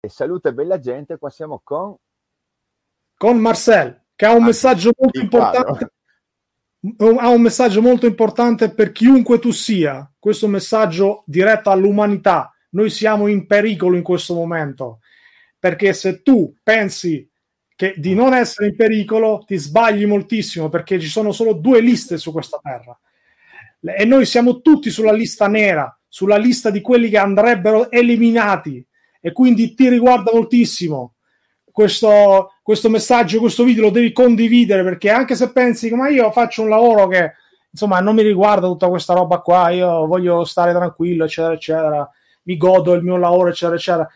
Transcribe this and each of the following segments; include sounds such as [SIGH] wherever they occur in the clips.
e saluta bella gente, qua siamo con... Con Marcel, che ha un ah, messaggio molto importante. Ha un messaggio molto importante per chiunque tu sia, questo messaggio diretto all'umanità. Noi siamo in pericolo in questo momento, perché se tu pensi che di non essere in pericolo ti sbagli moltissimo, perché ci sono solo due liste su questa terra. E noi siamo tutti sulla lista nera, sulla lista di quelli che andrebbero eliminati e quindi ti riguarda moltissimo. Questo, questo messaggio, questo video lo devi condividere perché anche se pensi ma io faccio un lavoro che insomma non mi riguarda tutta questa roba qua, io voglio stare tranquillo, eccetera, eccetera, mi godo il mio lavoro, eccetera, eccetera.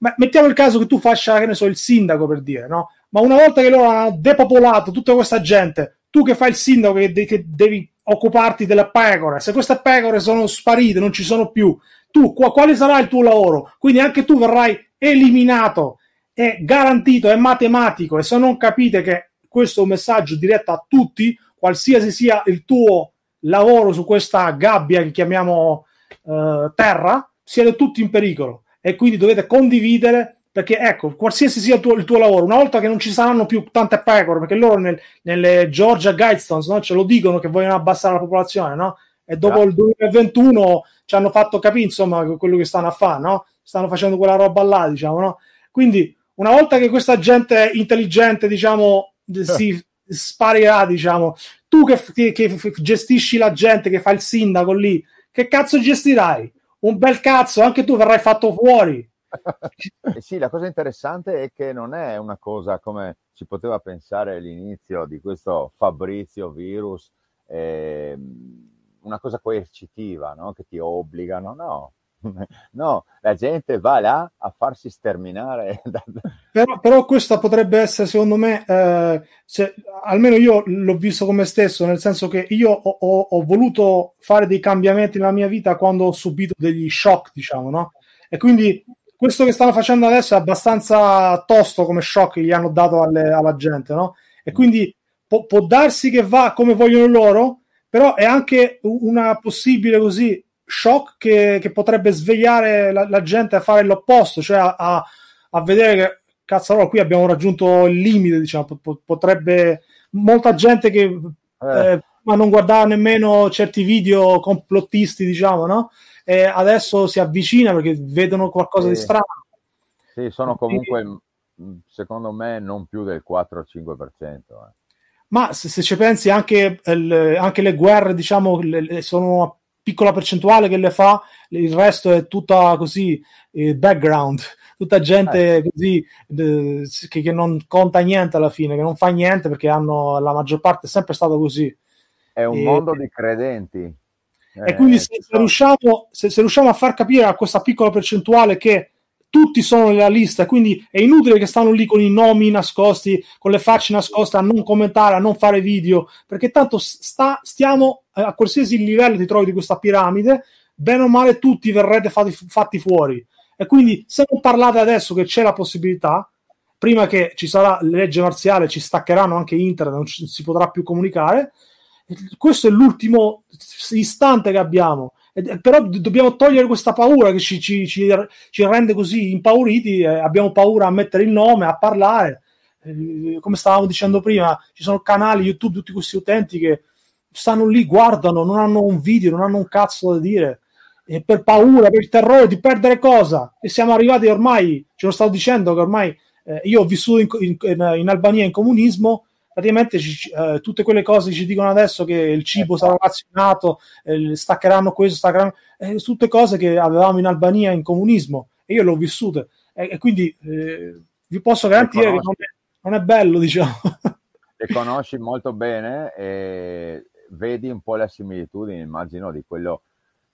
Ma mettiamo il caso che tu faccia, che ne so, il sindaco per dire, no? Ma una volta che loro hanno depopolato tutta questa gente, tu che fai il sindaco che, de- che devi occuparti delle pecore, se queste pecore sono sparite, non ci sono più, tu quale sarà il tuo lavoro? Quindi anche tu verrai eliminato, è garantito, è matematico e se non capite che questo è un messaggio diretto a tutti, qualsiasi sia il tuo lavoro su questa gabbia che chiamiamo eh, terra, siete tutti in pericolo e quindi dovete condividere perché ecco, qualsiasi sia il tuo, il tuo lavoro, una volta che non ci saranno più tante pecore, perché loro nel, nelle Georgia Guidestones no, ce lo dicono che vogliono abbassare la popolazione, no? e dopo il 2021 ci hanno fatto capire insomma quello che stanno a fare, no? Stanno facendo quella roba là, diciamo, no? Quindi una volta che questa gente intelligente, diciamo, eh. si sparirà, diciamo, tu che, che, gestisci la gente, che fa il sindaco lì, che cazzo gestirai? Un bel cazzo, anche tu verrai fatto fuori. [LAUGHS] eh sì, la cosa interessante è che non è una cosa come si poteva pensare all'inizio di questo Fabrizio virus. Eh, una cosa coercitiva, no? che ti obbligano, no. [LAUGHS] No, la gente va là a farsi sterminare. [LAUGHS] Però, però questa potrebbe essere, secondo me, eh, se, almeno io l'ho visto come stesso, nel senso che io ho, ho, ho, voluto fare dei cambiamenti nella mia vita quando ho subito degli shock, diciamo, no? E quindi questo che stanno facendo adesso è abbastanza tosto come shock che gli hanno dato alle, alla gente, no? E quindi po- può darsi che va come vogliono loro, però è anche una possibile così shock che, che potrebbe svegliare la, la, gente a fare l'opposto, cioè a, a, a vedere che cazzo, allora qui abbiamo raggiunto il limite, diciamo, potrebbe molta gente che eh. Eh, non guardava nemmeno certi video complottisti, diciamo, no? E adesso si avvicina perché vedono qualcosa sì. di strano. Sì, sono comunque, mm, secondo me, non più del 4-5%. Eh. Ma se, se ci pensi, anche, eh, anche, le guerre, diciamo, le, sono una piccola percentuale che le fa, il resto è tutta così eh, background, tutta gente certo. eh. così che, che, non conta niente alla fine, che non fa niente perché hanno, la maggior parte è sempre stata così. È un e, mondo di credenti. E quindi eh, se, se, riusciamo, se, se riusciamo a far capire a questa piccola percentuale che tutti sono nella lista, quindi è inutile che stanno lì con i nomi nascosti, con le facce nascoste, a non commentare, a non fare video, perché tanto sta, stiamo eh, a qualsiasi livello ti trovi di questa piramide, bene o male tutti verrete fatti, fatti fuori. E quindi se non parlate adesso che c'è la possibilità, prima che ci sarà legge marziale, ci staccheranno anche internet, non ci, si potrà più comunicare, questo è l'ultimo istante che abbiamo eh, però d- dobbiamo togliere questa paura che ci, ci, ci, ci rende così impauriti, eh, abbiamo paura a mettere il nome, a parlare. Eh, come stavamo dicendo prima, ci sono canali YouTube, tutti questi utenti che stanno lì, guardano, non hanno un video, non hanno un cazzo da dire. E per paura, per il terrore di perdere cosa? E siamo arrivati ormai, ce lo stavo dicendo che ormai eh, io ho vissuto in, in, in Albania in comunismo, praticamente ci, eh, tutte quelle cose ci dicono adesso che il cibo eh, sarà certo. razionato, eh, staccheranno questo, staccheranno, eh, tutte cose che avevamo in Albania in comunismo e io l'ho vissute e, e quindi eh, vi posso garantire che non è, non è bello, diciamo. Le conosci molto bene e vedi un po' le similitudini, immagino, di quello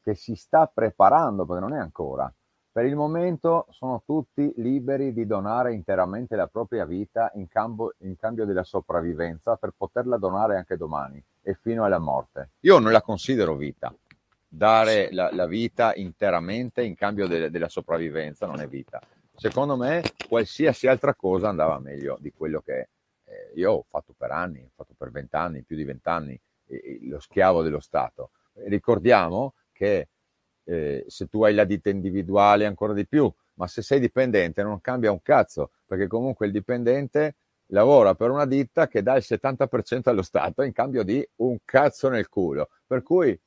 che si sta preparando, perché non è ancora, per il momento sono tutti liberi di donare interamente la propria vita in, campo, in cambio della sopravvivenza per poterla donare anche domani e fino alla morte. Io non la considero vita, dare la, la, vita interamente in cambio de, della sopravvivenza non è vita. Secondo me qualsiasi altra cosa andava meglio di quello che eh, io ho fatto per anni, ho fatto per vent'anni, più di vent'anni, eh, lo schiavo dello Stato. Ricordiamo che eh, se tu hai la ditta individuale ancora di più, ma se sei dipendente non cambia un cazzo, perché comunque il dipendente lavora per una ditta che dà il 70% allo Stato in cambio di un cazzo nel culo, per cui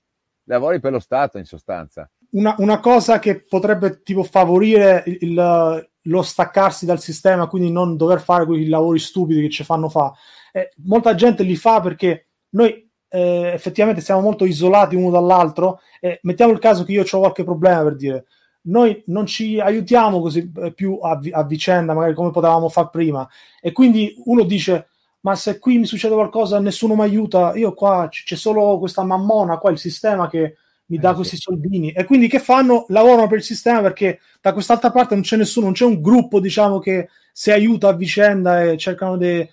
lavori per lo Stato in sostanza. Una, una cosa che potrebbe tipo favorire il, il, lo staccarsi dal sistema, quindi non dover fare quei lavori stupidi che ci fanno fa. Eh, molta gente li fa perché noi eh, effettivamente siamo molto isolati uno dall'altro e mettiamo il caso che io ho qualche problema per dire noi non ci aiutiamo così eh, più a, a vicenda magari come potevamo far prima e quindi uno dice ma se qui mi succede qualcosa nessuno mi aiuta io qua c- c'è solo questa mammona qua il sistema che mi eh, dà eh, questi sì. soldini e quindi che fanno? Lavorano per il sistema perché da quest'altra parte non c'è nessuno, non c'è un gruppo diciamo che si aiuta a vicenda e cercano di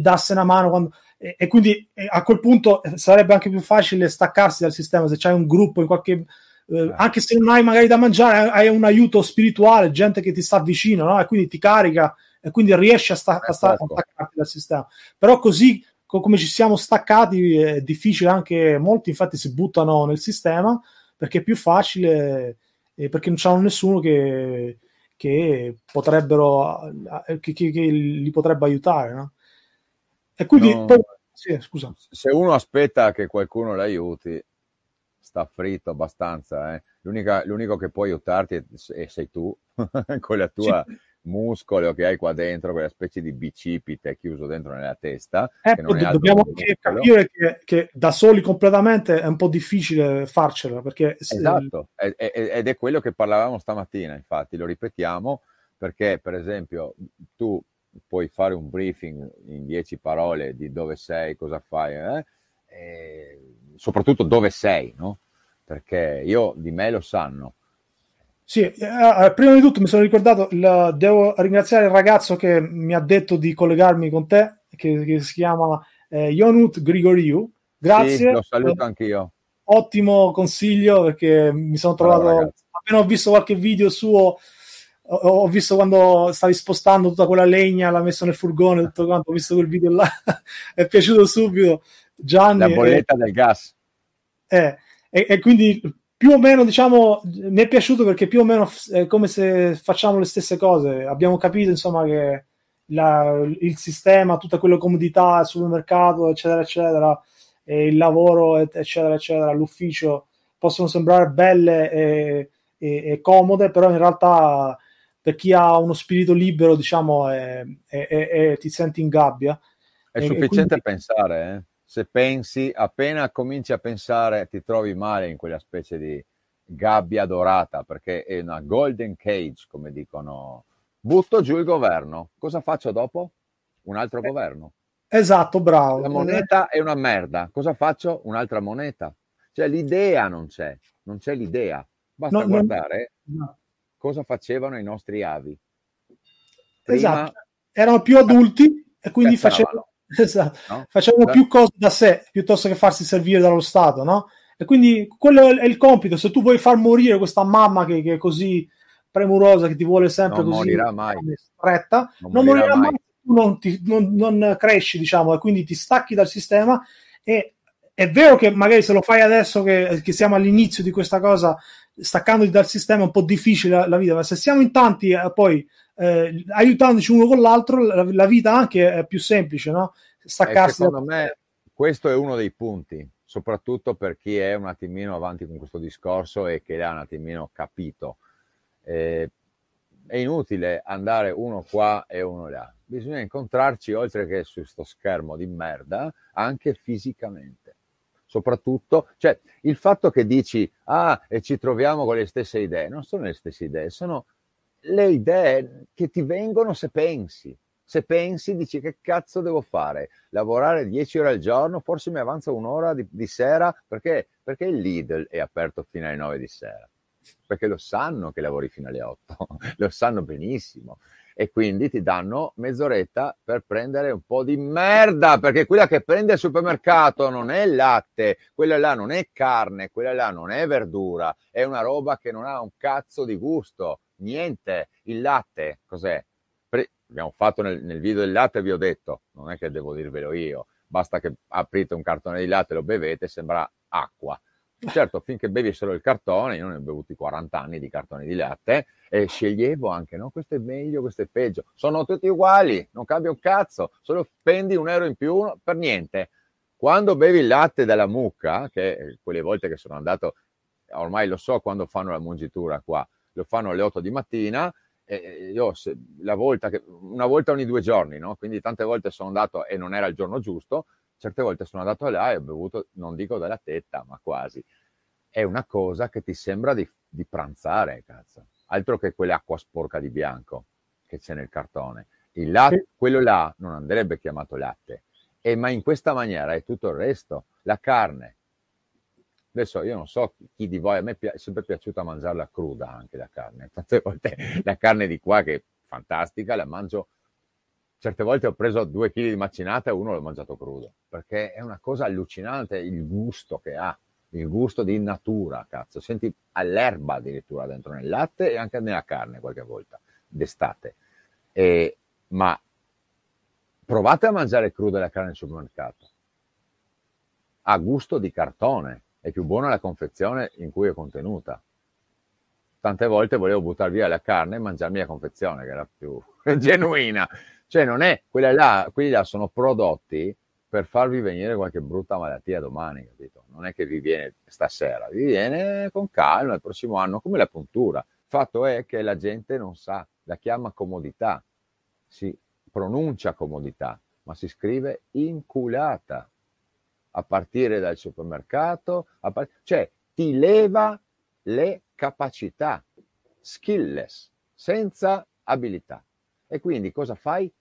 darsi una mano quando... E, e quindi eh, a quel punto eh, sarebbe anche più facile staccarsi dal sistema se c'hai un gruppo in qualche. Eh, certo. anche se non hai magari da mangiare, hai un aiuto spirituale, gente che ti sta vicino, no? e quindi ti carica e quindi riesci a, sta- a, eh, sta- a certo. staccarti dal sistema. Però così co- come ci siamo staccati è difficile anche, molti infatti si buttano nel sistema perché è più facile, eh, perché non c'è nessuno che, che potrebbero, eh, che, che, che li potrebbe aiutare. No? E quindi no. poi, sì, scusa. Se uno aspetta che qualcuno l'aiuti, sta fritto abbastanza. Eh. l'unico che può aiutarti è, è sei tu, [LAUGHS] con la tua sì. muscolo che hai qua dentro, quella specie di bicipite chiuso dentro nella testa. Eh, che non do, dobbiamo anche capire che, che, da soli completamente è un po' difficile farcela. Perché esatto, è, è, ed è quello che parlavamo stamattina, infatti, lo ripetiamo, perché per esempio tu puoi fare un briefing in dieci parole di dove sei, cosa fai, eh? e soprattutto dove sei, no? Perché io di me lo sanno. Sì, eh, eh prima di tutto mi sono ricordato, il, devo ringraziare il ragazzo che mi ha detto di collegarmi con te, che, che si chiama eh, Jonut Grigoriu. Grazie. Sì, lo saluto anch'io. Ottimo consiglio perché mi sono trovato, allora, appena ho visto qualche video suo ho, ho, visto quando stavi spostando tutta quella legna, l'ha messo nel furgone, tutto quanto, ho visto quel video là, [LAUGHS] è piaciuto subito. Gianni... La bolletta e, del gas. Eh, e, e, quindi più o meno, diciamo, mi è piaciuto perché più o meno è come se facciamo le stesse cose. Abbiamo capito, insomma, che la, il sistema, tutta quella comodità sul mercato, eccetera, eccetera, il lavoro, eccetera, eccetera, l'ufficio, possono sembrare belle e, e, e comode, però in realtà per chi ha uno spirito libero, diciamo, è, è, è, ti senti in gabbia. È e, sufficiente e quindi... pensare, eh? se pensi, appena cominci a pensare, ti trovi male in quella specie di gabbia dorata, perché è una golden cage, come dicono. Butto giù il governo, cosa faccio dopo? Un altro eh, governo. Esatto, bravo. La moneta è una merda, cosa faccio? Un'altra moneta. Cioè l'idea non c'è, non c'è l'idea. Basta no, guardare. No cosa facevano i nostri avi. Prima, esatto, erano più adulti e quindi facevano, [LAUGHS] esatto, no? facevano più cose da sé piuttosto che farsi servire dallo Stato, no? E quindi quello è il compito, se tu vuoi far morire questa mamma che, che è così premurosa, che ti vuole sempre non così stretta, non, non, morirà, mai, mai. tu non, ti, non, non cresci, diciamo, e quindi ti stacchi dal sistema e è vero che magari se lo fai adesso che, che, siamo all'inizio di questa cosa staccandoti dal sistema è un po' difficile la, la vita, ma se siamo in tanti eh, poi eh, aiutandoci uno con l'altro, la, la, vita anche è più semplice, no? Staccarsi. secondo da... me questo è uno dei punti, soprattutto per chi è un attimino avanti con questo discorso e che l'ha un attimino capito. Eh, è inutile andare uno qua e uno là. Bisogna incontrarci oltre che su sto schermo di merda, anche fisicamente soprattutto, cioè il fatto che dici, ah, e ci troviamo con le stesse idee, non sono le stesse idee, sono le idee che ti vengono se pensi. Se pensi, dici che cazzo devo fare? Lavorare 10 ore al giorno, forse mi avanza un'ora di, di sera, perché? perché il Lidl è aperto fino alle 9 di sera perché lo sanno che lavori fino alle 8, [LAUGHS] lo sanno benissimo. E quindi ti danno mezz'oretta per prendere un po' di merda, perché quella che prende al supermercato non è latte, quella là non è carne, quella là non è verdura, è una roba che non ha un cazzo di gusto, niente. Il latte cos'è? Pre- abbiamo fatto nel, nel video del latte, vi ho detto, non è che devo dirvelo io, basta che aprite un cartone di latte, lo bevete, sembra acqua Certo, finché bevi solo il cartone, io ne ho bevuti 40 anni di cartone di latte e sceglievo anche, no, questo è meglio, questo è peggio. Sono tutti uguali, non cambia un cazzo, solo spendi un euro in più per niente. Quando bevi il latte dalla mucca, che quelle volte che sono andato, ormai lo so quando fanno la mungitura qua, lo fanno alle 8 di mattina, io se, volta che, una volta ogni due giorni, no? quindi tante volte sono andato e non era il giorno giusto, certe volte sono andato là e ho bevuto, non dico dalla tetta, ma quasi. È una cosa che ti sembra di, di pranzare, cazzo. Altro che quell'acqua sporca di bianco che c'è nel cartone. Il latte, quello là non andrebbe chiamato latte. E, ma in questa maniera è tutto il resto. La carne. Adesso io non so chi di voi, a me pi- è sempre piaciuta mangiarla cruda anche la carne. [LAUGHS] Tante volte la carne di qua che è fantastica, la mangio certe volte ho preso due chili di macinata e uno l'ho mangiato crudo, perché è una cosa allucinante il gusto che ha, il gusto di natura, cazzo, senti all'erba addirittura dentro nel latte e anche nella carne qualche volta, d'estate. E, ma provate a mangiare crudo la carne al supermercato. Ha gusto di cartone, è più buona la confezione in cui è contenuta. Tante volte volevo buttare via la carne e mangiarmi la confezione, che era più [LAUGHS] genuina. Cioè non è, quella là, quelli là sono prodotti per farvi venire qualche brutta malattia domani, capito? Non è che vi viene stasera, vi viene con calma il prossimo anno, come la puntura. Fatto è che la gente non sa, la chiama comodità, si pronuncia comodità, ma si scrive inculata a partire dal supermercato, part... cioè ti leva le capacità, skillless, senza abilità. E quindi cosa fai?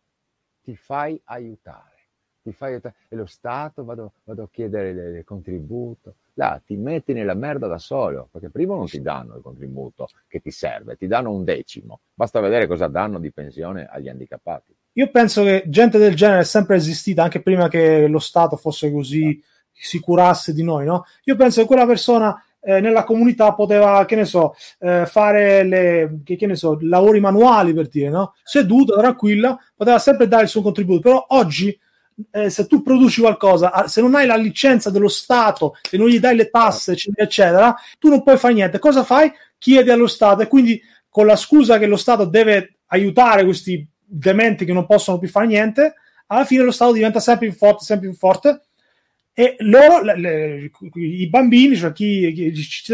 ti fai aiutare, ti fai aiutare. E lo Stato vado, vado a chiedere il contributo. Là, ti metti nella merda da solo, perché prima non ti danno il contributo che ti serve, ti danno un decimo. Basta vedere cosa danno di pensione agli handicappati. Io penso che gente del genere è sempre esistita, anche prima che lo Stato fosse così, si curasse di noi, no? Io penso che quella persona eh, nella comunità poteva, che ne so, eh, fare le, che, che ne so, lavori manuali per dire, no? Seduta, tranquilla, poteva sempre dare il suo contributo, però oggi eh, se tu produci qualcosa, ah, se non hai la licenza dello Stato, se non gli dai le tasse, eccetera, eccetera, tu non puoi fare niente. Cosa fai? Chiedi allo Stato e quindi con la scusa che lo Stato deve aiutare questi dementi che non possono più fare niente, alla fine lo Stato diventa sempre più forte, sempre più forte e loro, le, le, i bambini, cioè chi, chi,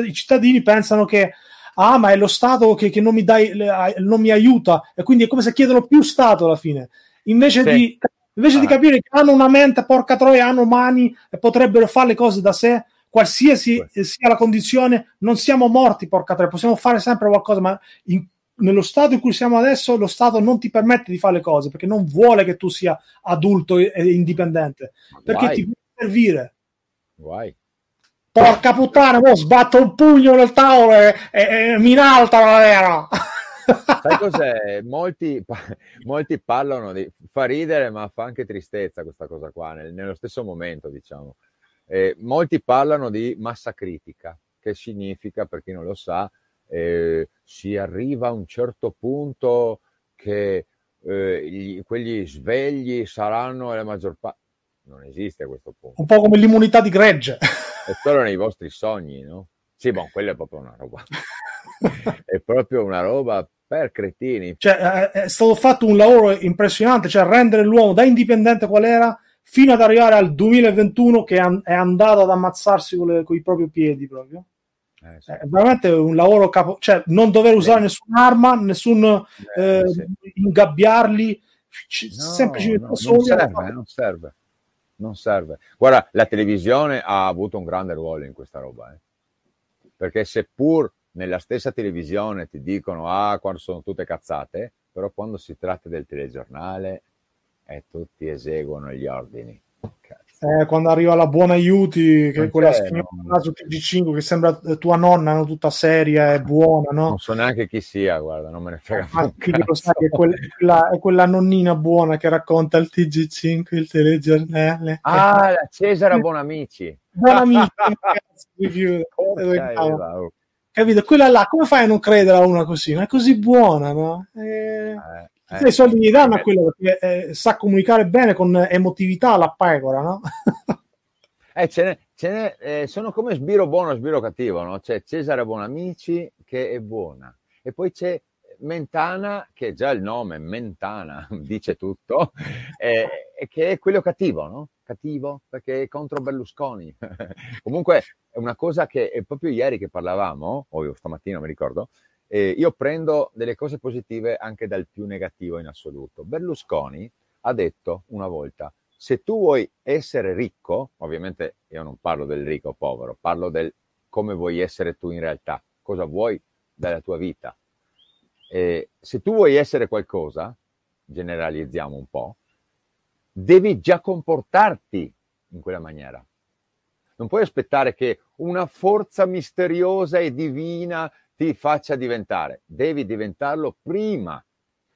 i cittadini pensano che ah ma è lo Stato che, che non, mi dai, le, non, mi aiuta e quindi è come se chiedono più Stato alla fine invece, sì. di, invece ah. di, capire che hanno una mente porca troia hanno mani e potrebbero fare le cose da sé qualsiasi sì. sia la condizione non siamo morti porca troia possiamo fare sempre qualcosa ma in, nello stato in cui siamo adesso lo Stato non ti permette di fare le cose perché non vuole che tu sia adulto e, e indipendente perché guai. ti servire. Guai. Porca puttana, mo sbatto un pugno nel tavolo e, e, e mi inalta la vera. Sai [LAUGHS] cos'è? Molti, molti, parlano di... fa ridere ma fa anche tristezza questa cosa qua, nel, nello stesso momento diciamo. Eh, molti parlano di massa critica, che significa, per chi non lo sa, eh, si arriva a un certo punto che eh, gli, quegli svegli saranno la maggior parte non esiste a questo punto. Un po' come l'immunità di gregge. È solo nei vostri sogni, no? Sì, ma quella è proprio una roba. [LAUGHS] è proprio una roba per cretini. Cioè, è stato fatto un lavoro impressionante, cioè rendere l'uomo da indipendente qual era fino ad arrivare al 2021 che è andato ad ammazzarsi con, le, con i propri piedi proprio. Eh, sì. È veramente un lavoro capo, cioè non dover usare sì. nessun'arma, nessun eh, eh, sì. ingabbiarli, c- no, semplicemente no, eh. Non serve, non serve non serve. Guarda, la televisione ha avuto un grande ruolo in questa roba, eh? perché seppur nella stessa televisione ti dicono ah, quando sono tutte cazzate, però quando si tratta del telegiornale e eh, tutti eseguono gli ordini. Okay. Cioè, eh, quando arriva la buona Aiuti, che non quella signora su TG5 che sembra eh, tua nonna, no? tutta seria e buona, no? Non so neanche chi sia, guarda, non me ne frega. Ma ah, chi lo sa che è quella, è quella, nonnina buona che racconta il TG5, il telegiornale. Ah, la Cesara Buonamici. Buonamici, cazzo, [LAUGHS] oh. Capito? Quella là, come fai a non credere a una così? Ma è così buona, no? Eh... eh eh, i soldi gli danno a quello perché eh, sa comunicare bene con emotività la pecora, no? [LAUGHS] eh, ce ne, ce ne, eh, sono come sbiro buono e sbiro cattivo, no? C'è Cesare Bonamici che è buona e poi c'è Mentana, che già il nome Mentana [LAUGHS] dice tutto, eh, che è quello cattivo, no? Cattivo perché è contro Berlusconi. [LAUGHS] Comunque è una cosa che proprio ieri che parlavamo, o stamattina mi ricordo, eh, io prendo delle cose positive anche dal più negativo in assoluto. Berlusconi ha detto una volta, se tu vuoi essere ricco, ovviamente io non parlo del ricco o povero, parlo del come vuoi essere tu in realtà, cosa vuoi dalla tua vita. Eh, se tu vuoi essere qualcosa, generalizziamo un po', devi già comportarti in quella maniera. Non puoi aspettare che una forza misteriosa e divina ti faccia diventare, devi diventarlo prima.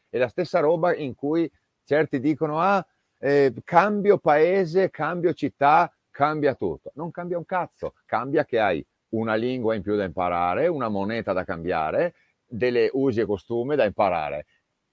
È la stessa roba in cui certi dicono, ah, eh, cambio paese, cambio città, cambia tutto. Non cambia un cazzo, cambia che hai una lingua in più da imparare, una moneta da cambiare, delle usi e costume da imparare,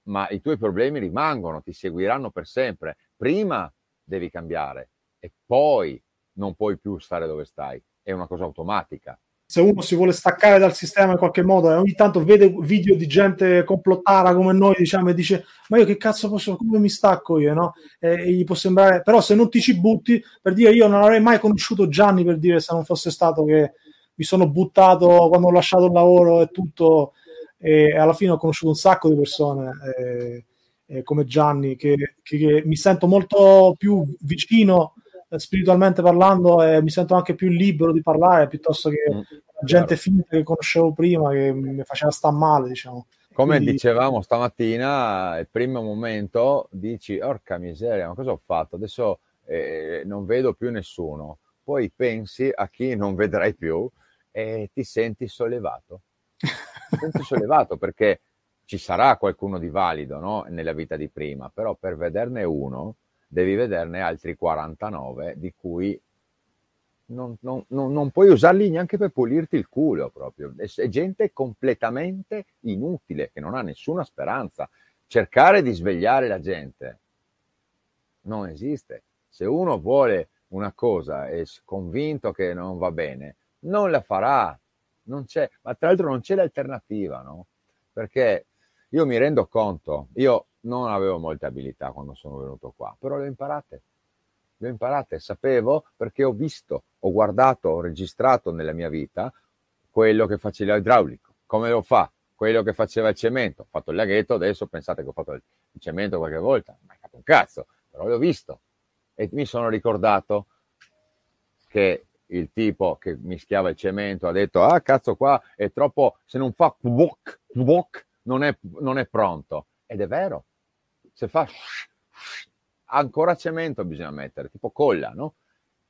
ma i tuoi problemi rimangono, ti seguiranno per sempre. Prima devi cambiare e poi non puoi più stare dove stai, è una cosa automatica se uno si vuole staccare dal sistema in qualche modo e eh, ogni tanto vede video di gente complottara come noi diciamo e dice ma io che cazzo posso come mi stacco io no? e gli può sembrare però se non ti ci butti per dire io non avrei mai conosciuto Gianni per dire se non fosse stato che mi sono buttato quando ho lasciato il lavoro e tutto e alla fine ho conosciuto un sacco di persone eh, eh, come Gianni che, che, che, mi sento molto più vicino eh, spiritualmente parlando eh, mi sento anche più libero di parlare piuttosto che mm gente finta che conoscevo prima che mi faceva sta male, diciamo. Come Quindi... dicevamo stamattina, il primo momento dici, orca miseria, ma cosa ho fatto? Adesso eh, non vedo più nessuno. Poi pensi a chi non vedrai più e ti senti sollevato. ti senti [LAUGHS] sollevato perché ci sarà qualcuno di valido no? nella vita di prima, però per vederne uno devi vederne altri 49 di cui non, non, non, non, puoi usarli neanche per pulirti il culo proprio. È, è, gente completamente inutile, che non ha nessuna speranza. Cercare di svegliare la gente non esiste. Se uno vuole una cosa e è convinto che non va bene, non la farà. Non c'è, ma tra l'altro non c'è l'alternativa, no? Perché io mi rendo conto, io non avevo molte abilità quando sono venuto qua, però le ho imparate le ho imparate, sapevo perché ho visto, ho guardato, ho registrato nella mia vita quello che faceva l'idraulico, come lo fa, quello che faceva il cemento, ho fatto il laghetto, adesso pensate che ho fatto il cemento qualche volta, ma è stato un cazzo, però l'ho visto e mi sono ricordato che il tipo che mischiava il cemento ha detto ah cazzo qua è troppo se non fa kvok, kvok non è, non è pronto ed è vero se fa ancora cemento bisogna mettere, tipo colla, no?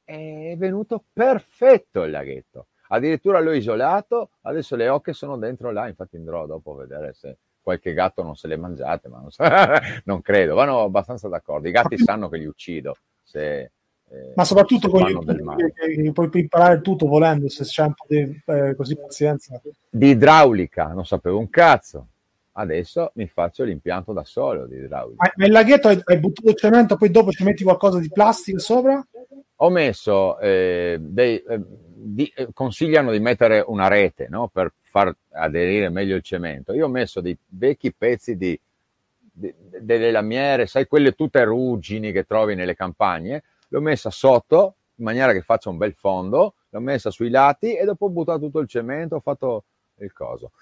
È venuto perfetto il laghetto. Addirittura l'ho isolato, adesso le ocche sono dentro là, infatti andrò dopo a vedere se qualche gatto non se le mangiate, ma non, so, [LAUGHS] non credo, vanno abbastanza d'accordo. I gatti sanno che li uccido se, eh, ma soprattutto con gli del puoi imparare tutto volendo se c'è un po' di eh, così pazienza di idraulica non sapevo un cazzo adesso mi faccio l'impianto da solo di idraulico. Ma il laghetto hai buttato il cemento, poi dopo ci metti qualcosa di plastica sopra? Ho messo, eh, dei, eh, di, eh, consigliano di mettere una rete no? per far aderire meglio il cemento. Io ho messo dei vecchi pezzi di, di, delle lamiere, sai, quelle tutte ruggini che trovi nelle campagne, l'ho messa sotto in maniera che faccia un bel fondo, l'ho messa sui lati e dopo ho buttato tutto il cemento, ho fatto il coso.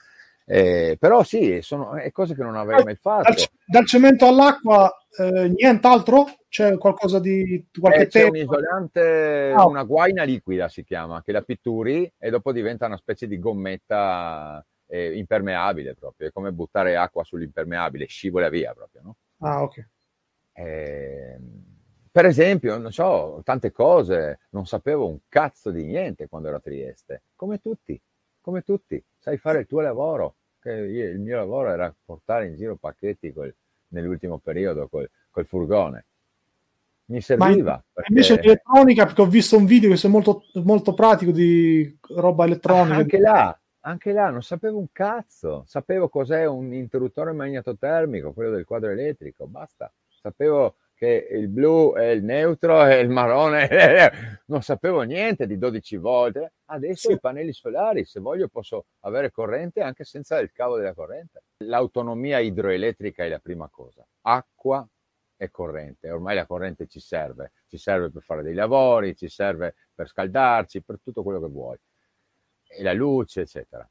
Eh, però sì, sono è cose che non avrei mai fatto. Dal, dal cemento all'acqua, eh, nient'altro? C'è qualcosa di qualche eh, C'è un isolante, oh. una guaina liquida si chiama, che la pitturi e dopo diventa una specie di gommetta eh, impermeabile proprio. È come buttare acqua sull'impermeabile, scivola via proprio, no? Ah, ok. Eh, per esempio, non so, tante cose, non sapevo un cazzo di niente quando ero a Trieste, come tutti come tutti, sai fare il tuo lavoro. il mio lavoro era portare in giro pacchetti col, nell'ultimo periodo col, col, furgone. Mi serviva. In, perché... Invece l'elettronica, perché ho visto un video che è molto, molto pratico di roba elettronica. Ah, anche là, anche là non sapevo un cazzo. Sapevo cos'è un interruttore magnetotermico, quello del quadro elettrico, basta. Sapevo che il blu è il neutro e il marrone, [LAUGHS] non sapevo niente di 12 volte. Adesso sì. i pannelli solari, se voglio posso avere corrente anche senza il cavo della corrente. L'autonomia idroelettrica è la prima cosa. Acqua e corrente. Ormai la corrente ci serve, ci serve per fare dei lavori, ci serve per scaldarci, per tutto quello che vuoi. E la luce, eccetera.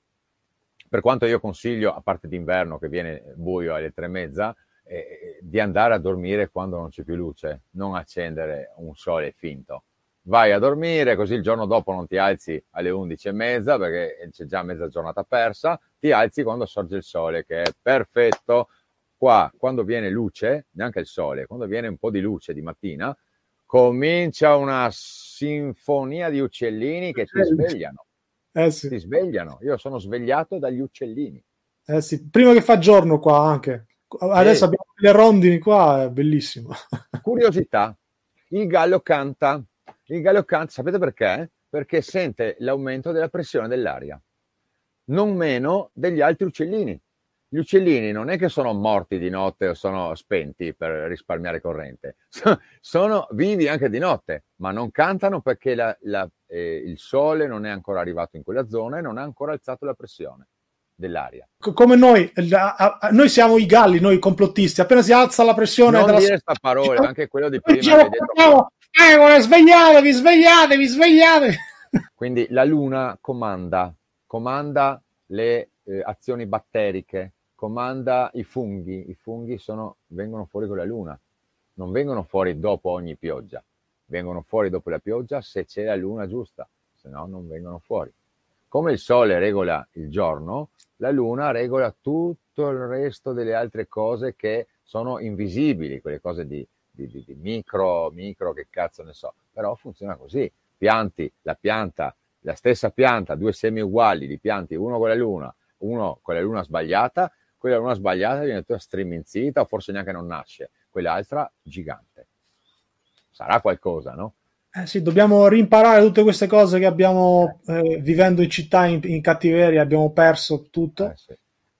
Per quanto io consiglio, a parte d'inverno che viene buio alle tre e mezza, eh, eh, di andare a dormire quando non c'è più luce, non accendere un sole finto. Vai a dormire così il giorno dopo non ti alzi alle 11 e mezza perché c'è già mezza giornata persa, ti alzi quando sorge il sole che è perfetto. Qua quando viene luce, neanche il sole, quando viene un po' di luce di mattina, comincia una sinfonia di uccellini che ti eh, svegliano. Eh sì. Ti svegliano. Io sono svegliato dagli uccellini. Eh sì. Prima che fa giorno qua anche. Adesso sì le rondini qua è bellissimo. [LAUGHS] Curiosità, il gallo canta, il gallo canta, sapete perché? Perché sente l'aumento della pressione dell'aria, non meno degli altri uccellini. Gli uccellini non è che sono morti di notte o sono spenti per risparmiare corrente, sono vivi anche di notte, ma non cantano perché la, la, eh, il sole non è ancora arrivato in quella zona e non ha ancora alzato la pressione dell'aria. Come noi, eh, noi siamo i galli, noi complottisti, appena si alza la pressione... Non della... dire questa parola, anche quello di prima. detto... eh, svegliatevi, svegliatevi, svegliatevi! [LAUGHS] Quindi la Luna comanda, comanda le eh, azioni batteriche, comanda i funghi, i funghi sono, vengono fuori con la Luna, non vengono fuori dopo ogni pioggia, vengono fuori dopo la pioggia se c'è la Luna giusta, se no non vengono fuori. Come il Sole regola il giorno, la Luna regola tutto il resto delle altre cose che sono invisibili, quelle cose di, di, di, di micro, micro, che cazzo ne so, però funziona così. Pianti la pianta, la stessa pianta, due semi uguali, li pianti uno con la Luna, uno con la Luna sbagliata, quella Luna sbagliata viene tutta striminzita, forse neanche non nasce, quell'altra gigante. Sarà qualcosa, no? Eh sì, dobbiamo rimparare tutte queste cose che abbiamo, eh. eh, vivendo in città in, in, cattiveria, abbiamo perso tutto. Eh sì.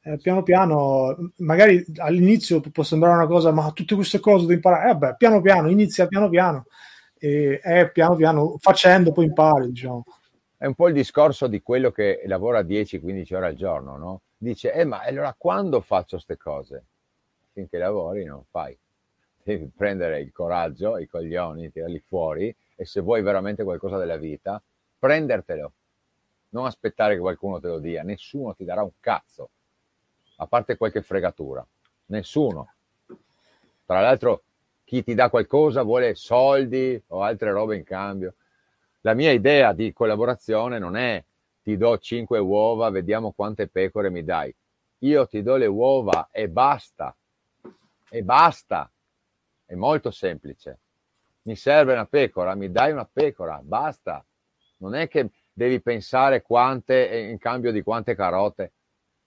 eh, piano piano, magari all'inizio può sembrare una cosa, ma tutte queste cose da imparare. Eh beh, piano piano, inizia piano piano. E piano piano, facendo, poi impari, diciamo. È un po' il discorso di quello che lavora 10-15 ore al giorno, no? Dice, eh ma allora quando faccio queste cose? Finché lavori non fai. Devi prendere il coraggio, i coglioni, tirarli fuori e se vuoi veramente qualcosa della vita, prendertelo. Non aspettare che qualcuno te lo dia, nessuno ti darà un cazzo, a parte qualche fregatura. Nessuno. Tra l'altro, chi ti dà qualcosa vuole soldi o altre robe in cambio. La mia idea di collaborazione non è ti do 5 uova, vediamo quante pecore mi dai. Io ti do le uova e basta. E basta. È molto semplice mi serve una pecora, mi dai una pecora, basta. Non è che devi pensare quante eh, in cambio di quante carote.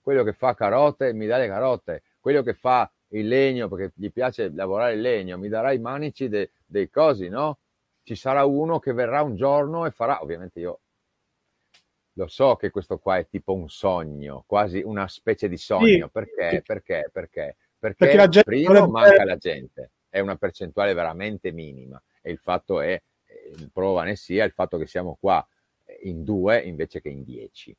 Quello che fa carote mi dà le carote, quello che fa il legno perché gli piace lavorare il legno, mi darà i manici de, dei cosi, no? Ci sarà uno che verrà un giorno e farà, ovviamente io lo so che questo qua è tipo un sogno, quasi una specie di sogno, sì. perché? Perché? Perché? Perché, perché la gente prima manca la gente è una percentuale veramente minima e il fatto è, eh, prova ne sia il fatto che siamo qua eh, in due invece che in dieci.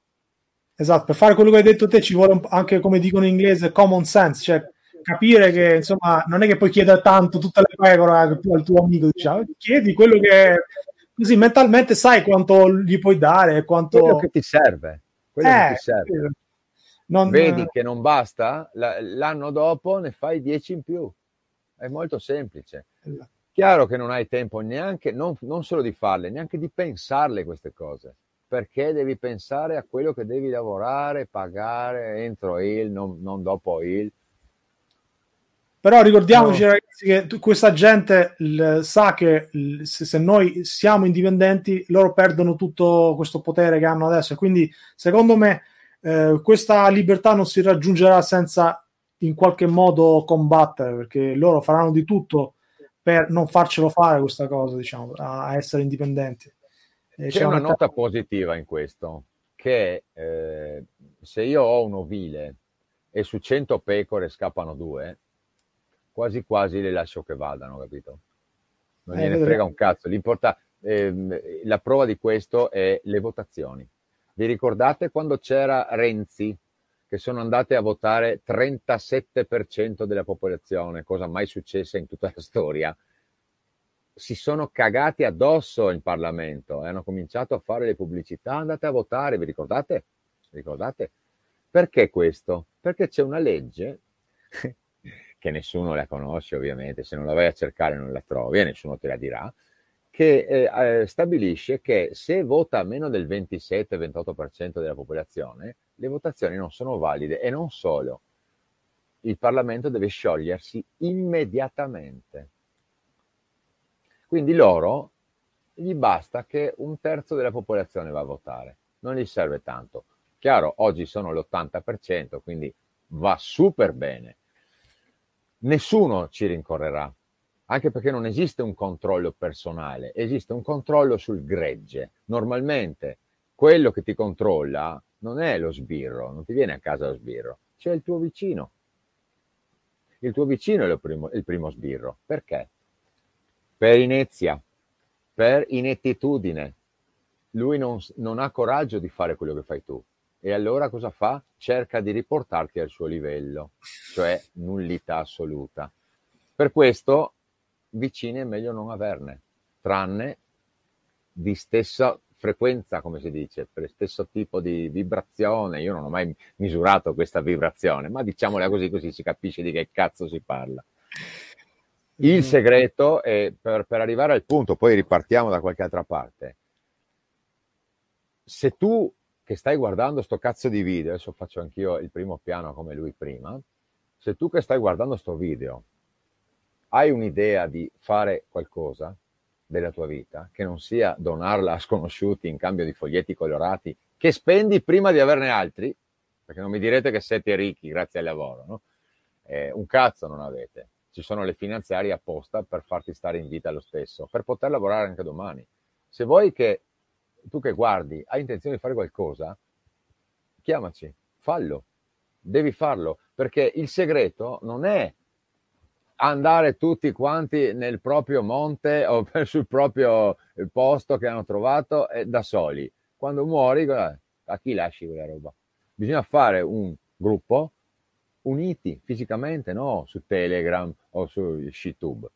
Esatto, per fare quello che hai detto te ci vuole anche, come dicono in inglese, common sense, cioè capire che insomma non è che puoi chiedere tanto tutte le pecora al tuo amico, diciamo, chiedi quello che così mentalmente sai quanto gli puoi dare, quanto... Quello che ti serve, quello eh, che ti eh, serve. Non... Vedi che non basta, l'anno dopo ne fai dieci in più. È molto semplice. Chiaro che non hai tempo neanche, non, non solo di farle, neanche di pensarle queste cose, perché devi pensare a quello che devi lavorare, pagare entro il, non, non dopo il. Però ricordiamoci, no. ragazzi, che questa gente l, sa che l, se, se, noi siamo indipendenti, loro perdono tutto questo potere che hanno adesso. E quindi, secondo me, eh, questa libertà non si raggiungerà senza in qualche modo combattere, perché loro faranno di tutto per non farcelo fare questa cosa, diciamo, a, essere indipendenti. c'è, c'è una, nota t- positiva in questo, che eh, se io ho un ovile e su 100 pecore scappano due, quasi quasi le lascio che vadano, capito? Non eh, gliene frega un cazzo. Eh, la prova di questo è le votazioni. Vi ricordate quando c'era Renzi che sono andate a votare 37% della popolazione, cosa mai successa in tutta la storia, si sono cagati addosso in Parlamento e hanno cominciato a fare le pubblicità, andate a votare, vi ricordate? ricordate? Perché questo? Perché c'è una legge [LAUGHS] che nessuno la conosce ovviamente, se non la vai a cercare non la trovi e nessuno te la dirà, che eh, eh, stabilisce che se vota meno del 27-28% della popolazione, le votazioni non sono valide e non solo. Il Parlamento deve sciogliersi immediatamente. Quindi loro gli basta che un terzo della popolazione va a votare, non gli serve tanto. Chiaro, oggi sono l'80%, quindi va super bene. Nessuno ci rincorrerà anche perché non esiste un controllo personale, esiste un controllo sul gregge. Normalmente quello che ti controlla non è lo sbirro, non ti viene a casa lo sbirro, c'è il tuo vicino. Il tuo vicino è primo, il primo sbirro. Perché? Per inezia, per inettitudine. Lui non, non ha coraggio di fare quello che fai tu. E allora cosa fa? Cerca di riportarti al suo livello, cioè nullità assoluta. Per questo vicine è meglio non averne, tranne di stessa frequenza, come si dice, per lo stesso tipo di vibrazione. Io non ho mai misurato questa vibrazione, ma diciamola così, così si capisce di che cazzo si parla. Il mm. segreto è per, per arrivare al punto, poi ripartiamo da qualche altra parte. Se tu che stai guardando sto cazzo di video, adesso faccio anch'io il primo piano come lui prima, se tu che stai guardando sto video hai un'idea di fare qualcosa della tua vita, che non sia donarla a sconosciuti in cambio di foglietti colorati che spendi prima di averne altri, perché non mi direte che siete ricchi grazie al lavoro, no? eh, un cazzo non avete. Ci sono le finanziarie apposta per farti stare in vita lo stesso, per poter lavorare anche domani. Se vuoi che tu che guardi hai intenzione di fare qualcosa, chiamaci, fallo, devi farlo, perché il segreto non è andare tutti quanti nel proprio monte o [LAUGHS] sul proprio eh, posto che hanno trovato eh, da soli. Quando muori, a chi lasci quella roba? Bisogna fare un gruppo uniti fisicamente, no su Telegram o su SheTube.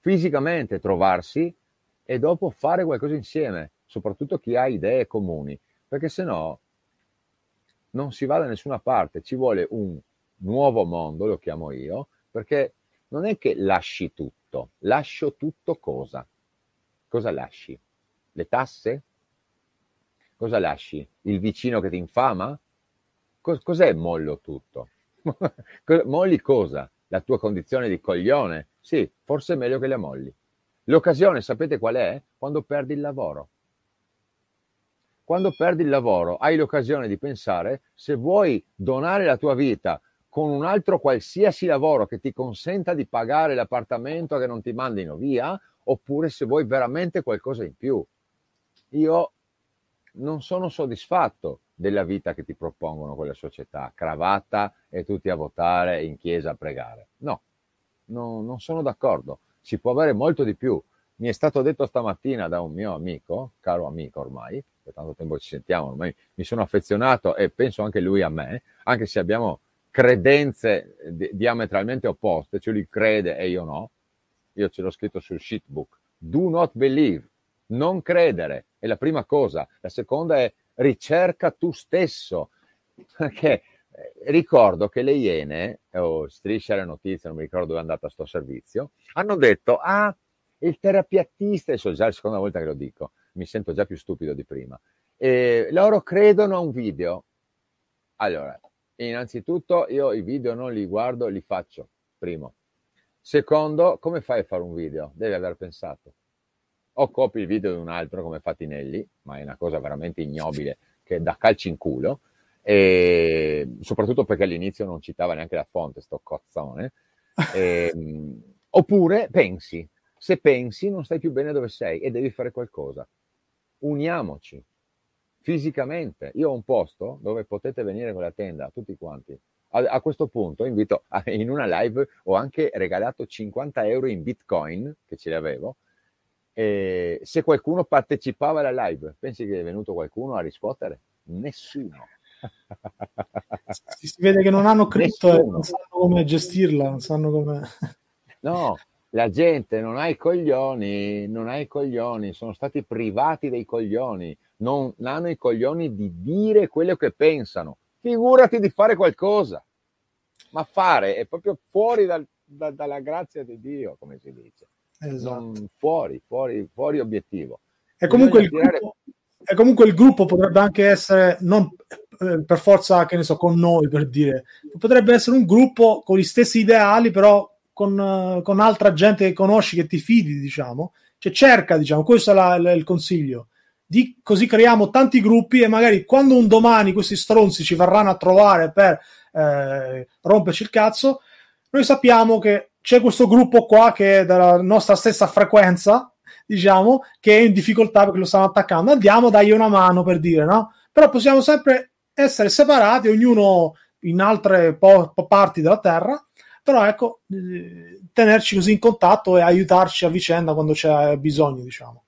Fisicamente trovarsi e dopo fare qualcosa insieme, soprattutto chi ha idee comuni, perché se no non si va da nessuna parte, ci vuole un nuovo mondo, lo chiamo io, perché non è che lasci tutto, lascio tutto cosa? Cosa lasci? Le tasse? Cosa lasci? Il vicino che ti infama? Cos'è mollo tutto? [LAUGHS] molli cosa? La tua condizione di coglione? Sì, forse è meglio che la molli. L'occasione, sapete qual è? Quando perdi il lavoro. Quando perdi il lavoro hai l'occasione di pensare se vuoi donare la tua vita con un altro qualsiasi lavoro che ti consenta di pagare l'appartamento che non ti mandino via, oppure se vuoi veramente qualcosa in più. Io non sono soddisfatto della vita che ti propongono quelle società, cravatta e tutti a votare in chiesa a pregare. No, no non sono d'accordo. Si può avere molto di più. Mi è stato detto stamattina da un mio amico, caro amico ormai, da tanto tempo ci sentiamo, ormai mi sono affezionato e penso anche lui a me, anche se abbiamo credenze eh, di- diametralmente opposte, cioè lui crede e io no, io ce l'ho scritto sul shitbook, do not believe, non credere, è la prima cosa, la seconda è ricerca tu stesso, [LAUGHS] perché eh, ricordo che le Iene, o Striscia la notizia, non mi ricordo dove è andata sto servizio, hanno detto, ah, il terapeutista, adesso già la seconda volta che lo dico, mi sento già più stupido di prima, e loro credono a un video. Allora, innanzitutto io i video non li guardo, li faccio, primo. Secondo, come fai a fare un video? Devi aver pensato. O copi il video di un altro come fa Tinelli, ma è una cosa veramente ignobile che dà calci in culo, e soprattutto perché all'inizio non citava neanche la fonte, sto cozzone. E, ehm, [LAUGHS] oppure pensi, se pensi non stai più bene dove sei e devi fare qualcosa. Uniamoci, fisicamente. Io ho un posto dove potete venire con la tenda, tutti quanti. A, a questo punto invito, [LAUGHS] a, in una live ho anche regalato 50 euro in bitcoin, che ce li avevo, e se qualcuno partecipava alla live, pensi che è venuto qualcuno a riscuotere? Nessuno. Si, si vede che non hanno cripto, e eh, non sanno come gestirla, non sanno come... [LAUGHS] No, la gente non ha i coglioni, non ha i coglioni, sono stati privati dei coglioni non hanno i coglioni di dire quello che pensano. Figurati di fare qualcosa. Ma fare è proprio fuori dal, da, dalla grazia di Dio, come si dice. Esatto. Non, fuori, fuori, fuori obiettivo. E comunque, il gruppo, e comunque il gruppo potrebbe anche essere, non eh, per forza, che ne so, con noi per dire, potrebbe essere un gruppo con gli stessi ideali, però con, eh, con altra gente che conosci, che ti fidi, diciamo. Cioè cerca, diciamo, questo è la, la, il consiglio di, così creiamo tanti gruppi e magari quando un domani questi stronzi ci verranno a trovare per eh, romperci il cazzo, noi sappiamo che c'è questo gruppo qua che è della nostra stessa frequenza, diciamo, che è in difficoltà perché lo stanno attaccando. Andiamo, dai una mano per dire, no? Però possiamo sempre essere separati, ognuno in altre po- parti della Terra, però ecco, eh, tenerci così in contatto e aiutarci a vicenda quando c'è bisogno, diciamo.